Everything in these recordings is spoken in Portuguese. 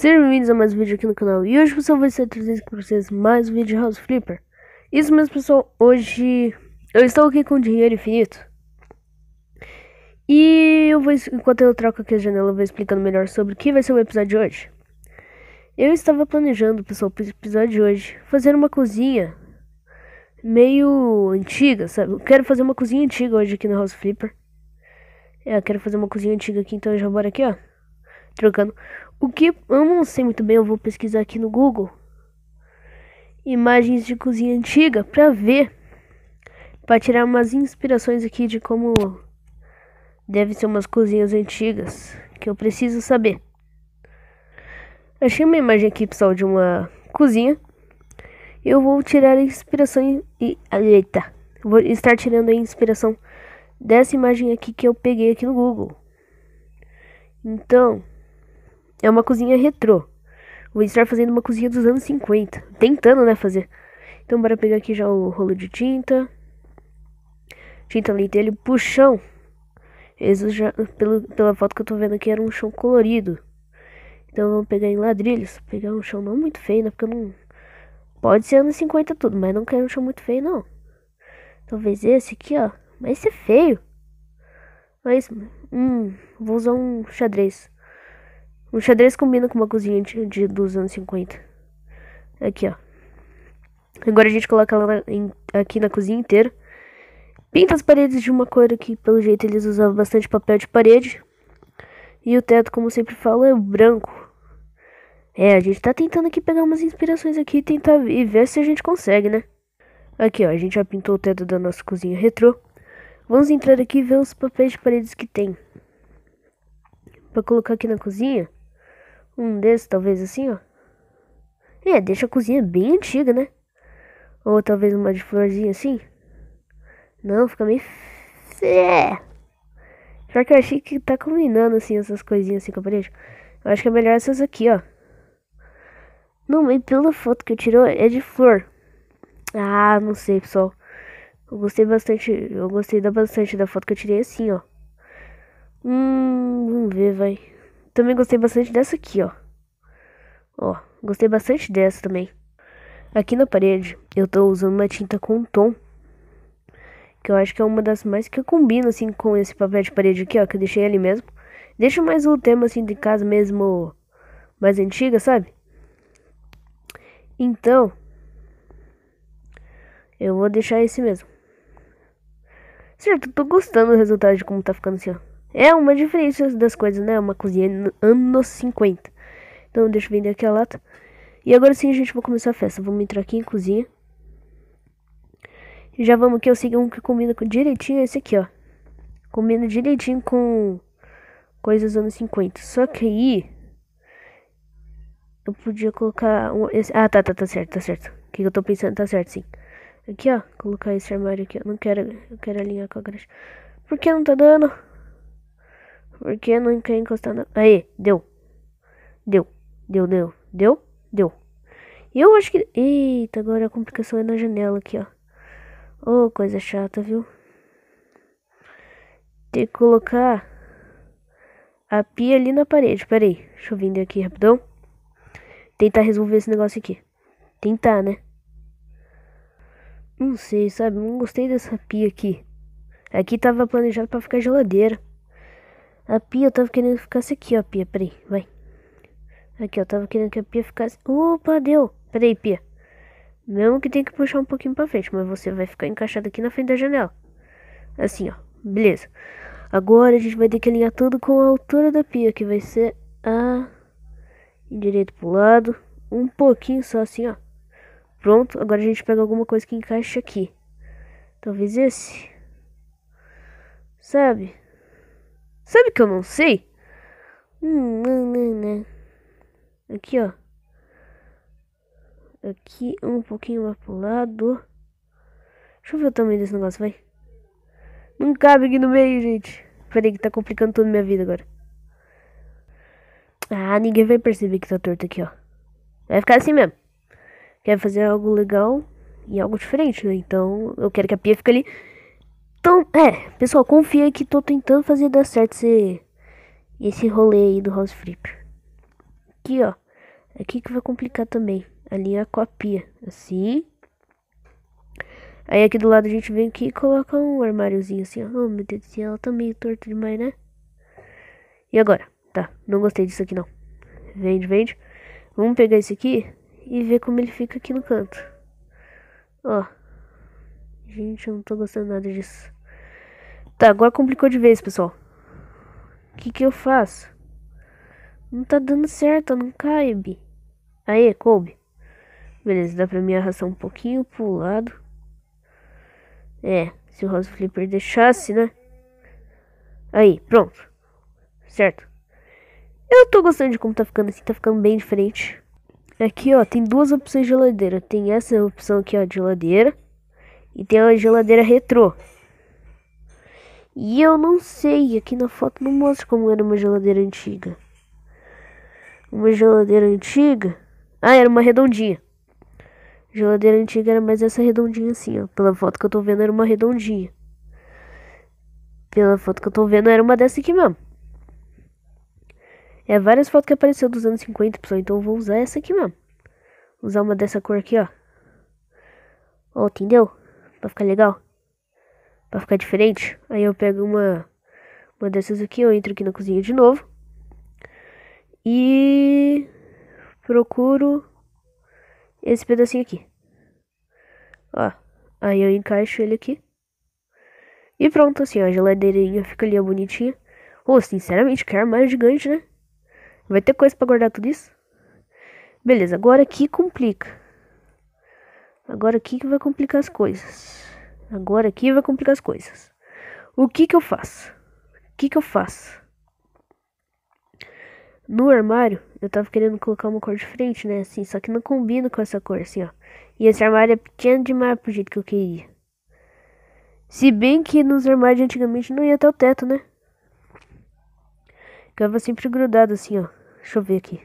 Sejam bem-vindos a mais um vídeo aqui no canal E hoje pessoal vai ser trazendo para vocês mais um vídeo de House Flipper Isso mesmo pessoal, hoje eu estou aqui com dinheiro infinito E eu vou, enquanto eu troco aqui a janela, eu vou explicando melhor sobre o que vai ser o episódio de hoje Eu estava planejando pessoal, para o episódio de hoje, fazer uma cozinha meio antiga, sabe? Eu quero fazer uma cozinha antiga hoje aqui no House Flipper é, eu quero fazer uma cozinha antiga aqui, então eu já bora aqui, ó trocando. O que eu não sei muito bem, eu vou pesquisar aqui no Google. Imagens de cozinha antiga para ver. Para tirar umas inspirações aqui de como deve ser umas cozinhas antigas que eu preciso saber. Achei uma imagem aqui, pessoal, de uma cozinha. Eu vou tirar a inspiração e eita, vou estar tirando a inspiração dessa imagem aqui que eu peguei aqui no Google. Então, é uma cozinha retrô. Vou estar tá fazendo uma cozinha dos anos 50. Tentando, né, fazer. Então, bora pegar aqui já o rolo de tinta. Tinta lentelho, chão. Jesus já, pelo, pela foto que eu tô vendo aqui, era um chão colorido. Então, vamos pegar em ladrilhos. Pegar um chão não muito feio, né, porque eu não... Pode ser anos 50 tudo, mas não quero um chão muito feio, não. Talvez esse aqui, ó. Mas esse é feio. Mas, hum, vou usar um xadrez. Um xadrez combina com uma cozinha de, de dos anos 50. Aqui, ó. Agora a gente coloca ela na, em, aqui na cozinha inteira. Pinta as paredes de uma cor que, pelo jeito, eles usavam bastante papel de parede. E o teto, como sempre falo, é branco. É, a gente tá tentando aqui pegar umas inspirações aqui e tentar e ver se a gente consegue, né? Aqui, ó, a gente já pintou o teto da nossa cozinha retrô. Vamos entrar aqui e ver os papéis de paredes que tem. Pra colocar aqui na cozinha. Um desses, talvez assim, ó. É, deixa a cozinha bem antiga, né? Ou talvez uma de florzinha assim. Não, fica meio... É. Só que eu achei que tá combinando, assim, essas coisinhas assim com a parede. Eu acho que é melhor essas aqui, ó. Não, e pela foto que eu tirou, é de flor. Ah, não sei, pessoal. Eu gostei bastante, eu gostei da bastante da foto que eu tirei assim, ó. Hum, vamos ver, vai. Também gostei bastante dessa aqui, ó. Ó, gostei bastante dessa também. Aqui na parede, eu tô usando uma tinta com tom. Que eu acho que é uma das mais que combina, assim, com esse papel de parede aqui, ó. Que eu deixei ali mesmo. Deixa mais o tema, assim, de casa mesmo mais antiga, sabe? Então, eu vou deixar esse mesmo. Certo, tô gostando do resultado de como tá ficando assim, ó. É uma diferença das coisas, né? Uma cozinha anos 50. Então deixa eu vender aqui a lata. E agora sim, a gente, vai começar a festa. Vamos entrar aqui em cozinha. E já vamos aqui, eu siga um que combina com direitinho é esse aqui, ó. Combina direitinho com coisas anos 50. Só que aí... Eu podia colocar um... Esse, ah, tá, tá, tá certo, tá certo. O que, eu tô pensando? Tá certo, sim. Aqui, ó. Colocar esse armário aqui, ó. Não quero... Eu quero alinhar com a graxa. Por que não tá dando? Porque não quer encostar na... Aí, deu. Deu, deu, deu, deu, deu. E eu acho que... Eita, agora a complicação é na janela aqui, ó. Ô, oh, coisa chata, viu? Tem que colocar a pia ali na parede. Pera aí, deixa eu vender aqui rapidão. Tentar resolver esse negócio aqui. Tentar, né? Não sei, sabe? Não gostei dessa pia aqui. Aqui tava planejado pra ficar geladeira. A pia, eu tava querendo que ficasse aqui, ó, pia. Peraí, vai. Aqui, eu tava querendo que a pia ficasse... Opa, deu! Peraí, pia. Mesmo que tenha que puxar um pouquinho pra frente, mas você vai ficar encaixado aqui na frente da janela. Assim, ó. Beleza. Agora a gente vai ter que alinhar tudo com a altura da pia, que vai ser a... Direito pro lado. Um pouquinho só, assim, ó. Pronto, agora a gente pega alguma coisa que encaixe aqui. Talvez esse. Sabe? Sabe que eu não sei? Aqui, ó. Aqui, um pouquinho mais pro lado. Deixa eu ver o tamanho desse negócio, vai. Não cabe aqui no meio, gente. Peraí que tá complicando toda a minha vida agora. Ah, ninguém vai perceber que tá torto aqui, ó. Vai ficar assim mesmo. Quer fazer algo legal e algo diferente, né? Então, eu quero que a pia fique ali então, é, pessoal, confia que tô tentando fazer dar certo esse, esse rolê aí do House Flip. Aqui, ó. Aqui que vai complicar também. Ali é com a pia, assim. Aí aqui do lado a gente vem aqui e coloca um armáriozinho assim, ó. Oh, meu Deus do céu, ela tá meio torta demais, né? E agora? Tá, não gostei disso aqui não. Vende, vende. Vamos pegar esse aqui e ver como ele fica aqui no canto. Ó. Gente, eu não tô gostando nada disso. Tá, agora complicou de vez, pessoal. O que que eu faço? Não tá dando certo, não cabe. Aí, coube. Beleza, dá pra me arrastar um pouquinho pro lado. É, se o House Flipper deixasse, né? Aí, pronto. Certo. Eu tô gostando de como tá ficando assim, tá ficando bem diferente. Aqui, ó, tem duas opções de geladeira. Tem essa opção aqui, ó, de geladeira. E tem a geladeira retrô. E eu não sei, aqui na foto não mostra como era uma geladeira antiga. Uma geladeira antiga? Ah, era uma redondinha. Geladeira antiga era mais essa redondinha assim, ó. Pela foto que eu tô vendo era uma redondinha. Pela foto que eu tô vendo era uma dessa aqui mesmo. É várias fotos que apareceu dos anos 50, pessoal. Então eu vou usar essa aqui mesmo. Usar uma dessa cor aqui, ó. Ó, entendeu? Pra ficar legal para ficar diferente. Aí eu pego uma, uma dessas aqui, eu entro aqui na cozinha de novo. E procuro esse pedacinho aqui. Ó, aí eu encaixo ele aqui. E pronto, assim, ó, a geladeirinha fica ali, ó, bonitinha. Ô, oh, sinceramente, que armário gigante, né? Vai ter coisa para guardar tudo isso? Beleza, agora aqui complica. Agora aqui que vai complicar as coisas. Agora aqui vai complicar as coisas. O que que eu faço? O que que eu faço? No armário, eu tava querendo colocar uma cor diferente, né? Assim, só que não combina com essa cor, assim, ó. E esse armário é pequeno demais pro jeito que eu queria. Se bem que nos armários antigamente não ia até o teto, né? Ficava sempre grudado assim, ó. Deixa eu ver aqui.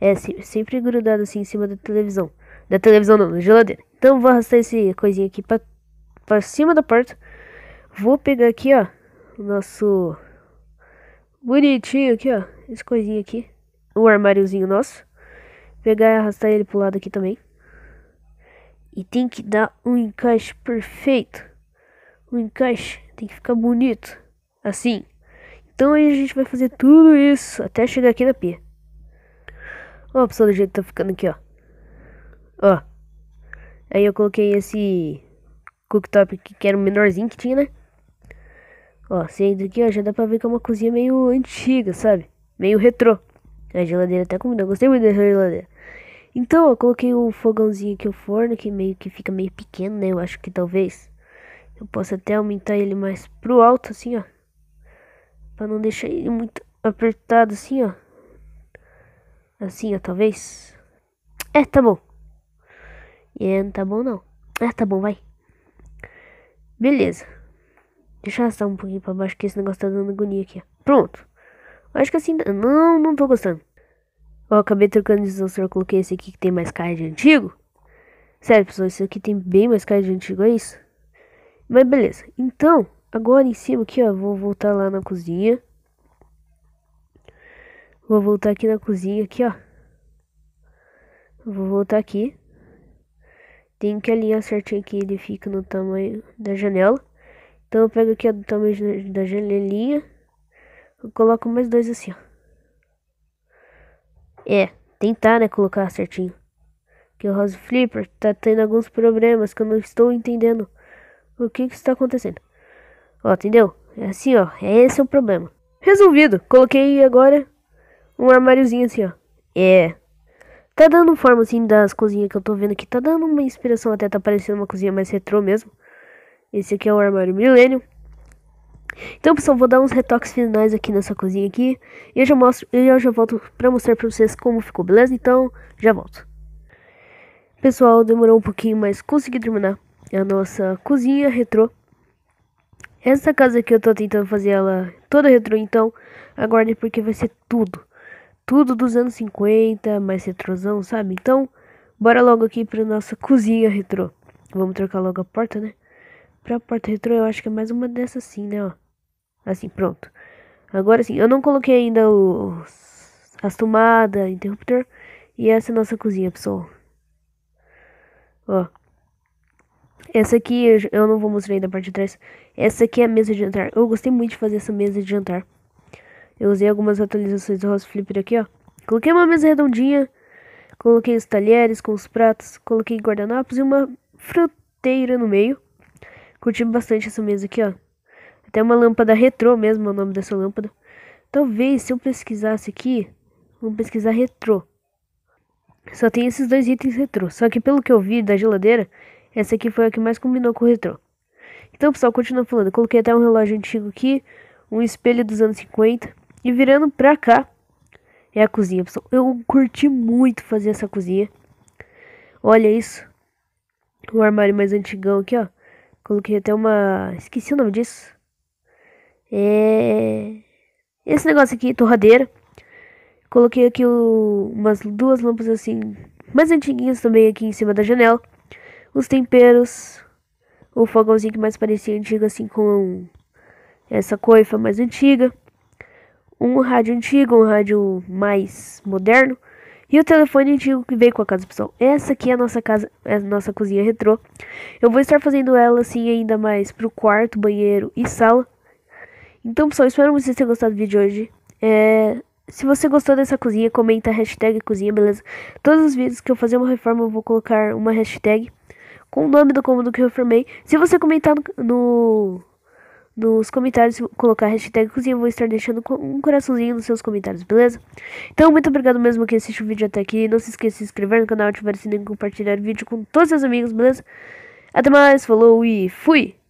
É, sempre grudado assim em cima da televisão. Da televisão não, geladeira. Então vou arrastar esse coisinha aqui pra pra cima da porta. Vou pegar aqui, ó, o nosso bonitinho aqui, ó, esse coisinho aqui, o armáriozinho nosso. Pegar e arrastar ele pro lado aqui também. E tem que dar um encaixe perfeito. O um encaixe tem que ficar bonito, assim. Então aí a gente vai fazer tudo isso até chegar aqui na pia. Ó, pessoal, do jeito que tá ficando aqui, ó. Ó. Aí eu coloquei esse cooktop top que era o menorzinho que tinha, né? Ó, saindo aqui, ó, já dá pra ver que é uma cozinha meio antiga, sabe? Meio retrô. A geladeira até não gostei muito dessa geladeira. Então, eu coloquei o fogãozinho aqui, o forno, que meio que fica meio pequeno, né? Eu acho que talvez eu possa até aumentar ele mais pro alto, assim, ó. Pra não deixar ele muito apertado, assim, ó. Assim, ó, talvez. É, tá bom. É, não tá bom, não. É, tá bom, vai. Beleza. Deixa eu arrastar um pouquinho pra baixo que esse negócio tá dando agonia aqui. Pronto. Acho que assim... Não, não tô gostando. Ó, acabei trocando de sensor, coloquei esse aqui que tem mais cara de antigo. Sério, pessoal, esse aqui tem bem mais cara de antigo, é isso? Mas beleza. Então, agora em cima aqui, ó, vou voltar lá na cozinha. Vou voltar aqui na cozinha, aqui, ó. Vou voltar aqui. Tem que alinhar certinho que ele fica no tamanho da janela. Então eu pego aqui ó, do tamanho da janelinha. Eu coloco mais dois assim, ó. É, tentar, né, colocar certinho. Que o Rose Flipper tá tendo alguns problemas que eu não estou entendendo o que que está acontecendo. Ó, entendeu? É assim, ó. É esse é o problema. Resolvido. Coloquei agora um armáriozinho assim, ó. É, Tá dando forma assim das cozinhas que eu tô vendo aqui. Tá dando uma inspiração até, tá parecendo uma cozinha mais retrô mesmo. Esse aqui é o armário milênio. Então, pessoal, vou dar uns retoques finais aqui nessa cozinha aqui. E eu já, mostro, eu já volto pra mostrar pra vocês como ficou, beleza? Então, já volto. Pessoal, demorou um pouquinho, mas consegui terminar a nossa cozinha retrô. Essa casa aqui eu tô tentando fazer ela toda retrô, então aguardem porque vai ser tudo tudo dos anos 50, mais retrosão, sabe? Então, bora logo aqui pra nossa cozinha retrô. Vamos trocar logo a porta, né? Pra porta retrô, eu acho que é mais uma dessas assim, né, ó. Assim, pronto. Agora sim, eu não coloquei ainda os, as tomadas, interruptor. E essa é a nossa cozinha, pessoal. Ó. Essa aqui eu não vou mostrar ainda a parte de trás. Essa aqui é a mesa de jantar. Eu gostei muito de fazer essa mesa de jantar. Eu usei algumas atualizações do House Flipper aqui, ó. Coloquei uma mesa redondinha, coloquei os talheres com os pratos, coloquei guardanapos e uma fruteira no meio. Curti bastante essa mesa aqui, ó. Até uma lâmpada retrô mesmo é o nome dessa lâmpada. Talvez se eu pesquisasse aqui, vamos pesquisar retrô. Só tem esses dois itens retrô. Só que pelo que eu vi da geladeira, essa aqui foi a que mais combinou com o retrô. Então, pessoal, continua falando. coloquei até um relógio antigo aqui, um espelho dos anos 50. E virando pra cá, é a cozinha, pessoal. Eu curti muito fazer essa cozinha. Olha isso. O armário mais antigão aqui, ó. Coloquei até uma... Esqueci o nome disso. É... Esse negócio aqui, torradeira. Coloquei aqui o... umas duas lâmpadas assim, mais antiguinhas também aqui em cima da janela. Os temperos. O fogãozinho que mais parecia antigo assim com essa coifa mais antiga um rádio antigo, um rádio mais moderno e o telefone antigo que veio com a casa pessoal. Essa aqui é a nossa casa, é a nossa cozinha retrô. Eu vou estar fazendo ela assim ainda mais pro quarto, banheiro e sala. Então, pessoal, espero vocês tenham gostado do vídeo de hoje. É, se você gostou dessa cozinha, comenta a hashtag cozinha, beleza? Todos os vídeos que eu fazer uma reforma, eu vou colocar uma hashtag com o nome do cômodo que eu reformei. Se você comentar no, no nos comentários colocar a hashtag cozinha. Vou estar deixando um coraçãozinho nos seus comentários, beleza? Então, muito obrigado mesmo que assiste o vídeo até aqui. Não se esqueça de se inscrever no canal, ativar o sininho e compartilhar o vídeo com todos os seus amigos, beleza? Até mais, falou e fui!